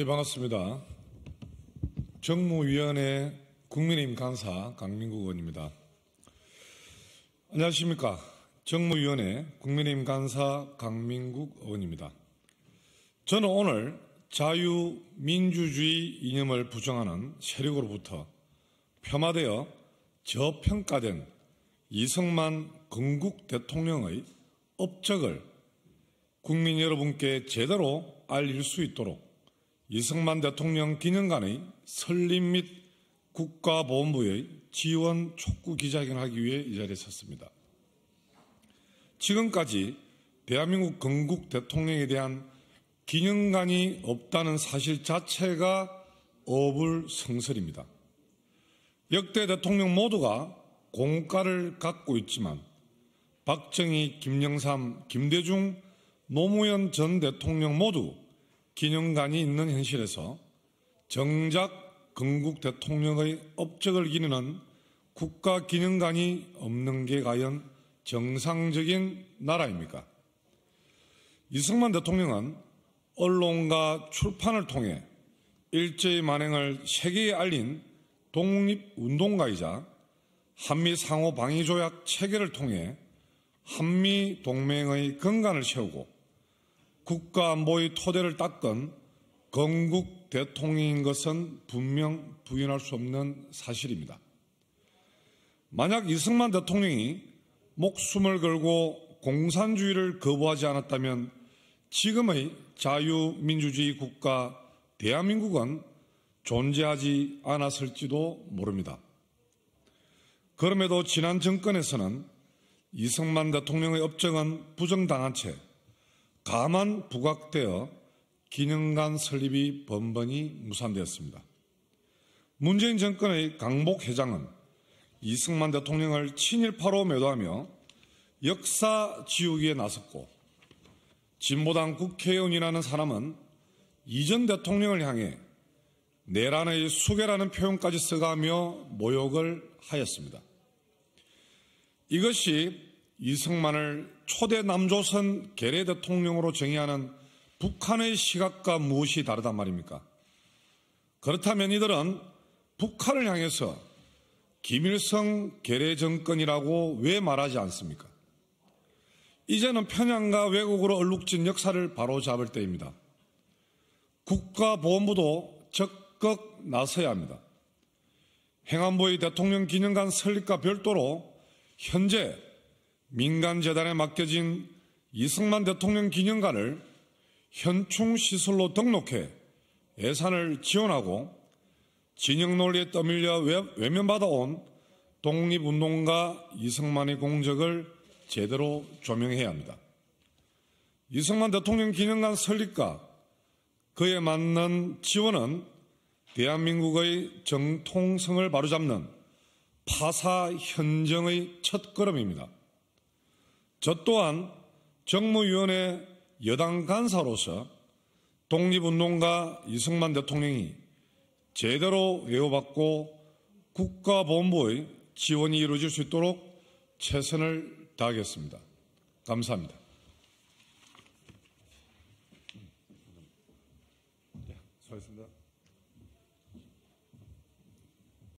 예, 반갑습니다. 정무위원회 국민의힘 간사 강민국 의원입니다. 안녕하십니까. 정무위원회 국민의힘 간사 강민국 의원입니다. 저는 오늘 자유민주주의 이념을 부정하는 세력으로부터 폄하되어 저평가된 이성만 건국 대통령의 업적을 국민 여러분께 제대로 알릴 수 있도록 이승만 대통령 기념관의 설립 및 국가보험부의 지원 촉구 기자회견하기 을 위해 이 자리에 섰습니다. 지금까지 대한민국 건국 대통령에 대한 기념관이 없다는 사실 자체가 어불성설입니다. 역대 대통령 모두가 공과를 갖고 있지만 박정희, 김영삼, 김대중, 노무현 전 대통령 모두 기념관이 있는 현실에서 정작 건국 대통령의 업적을 기리는 국가 기념관이 없는 게 과연 정상적인 나라입니까? 이승만 대통령은 언론과 출판을 통해 일제의 만행을 세계에 알린 독립운동가이자 한미 상호 방위조약 체계를 통해 한미 동맹의 근간을 세우고 국가 안보의 토대를 닦은 건국 대통령인 것은 분명 부인할 수 없는 사실입니다. 만약 이승만 대통령이 목숨을 걸고 공산주의를 거부하지 않았다면 지금의 자유민주주의 국가 대한민국은 존재하지 않았을지도 모릅니다. 그럼에도 지난 정권에서는 이승만 대통령의 업적은 부정당한 채 가만 부각되어 기능 간 설립이 번번이 무산되었습니다. 문재인 정권의 강복 회장은 이승만 대통령을 친일파로 매도하며 역사 지우기에 나섰고 진보당 국회의원이라는 사람은 이전 대통령을 향해 내란의 수괴라는 표현까지 써가며 모욕을 하였습니다. 이것이 이승만을 초대 남조선 게레 대통령으로 정의하는 북한의 시각과 무엇이 다르단 말입니까? 그렇다면 이들은 북한을 향해서 김일성 계례 정권이라고 왜 말하지 않습니까? 이제는 편향과 왜곡으로 얼룩진 역사를 바로잡을 때입니다. 국가보험부도 적극 나서야 합니다. 행안부의 대통령 기념관 설립과 별도로 현재 민간 재단에 맡겨진 이승만 대통령 기념관을 현충 시설로 등록해 예산을 지원하고 진영 논리에 떠밀려 외면받아온 독립운동가 이승만의 공적을 제대로 조명해야 합니다. 이승만 대통령 기념관 설립과 그에 맞는 지원은 대한민국의 정통성을 바로잡는 파사 현정의 첫 걸음입니다. 저 또한 정무위원회 여당 간사로서 독립운동가 이승만 대통령이 제대로 외워받고 국가본부의 지원이 이루어질 수 있도록 최선을 다하겠습니다. 감사합니다. 네, 수고하셨습니다.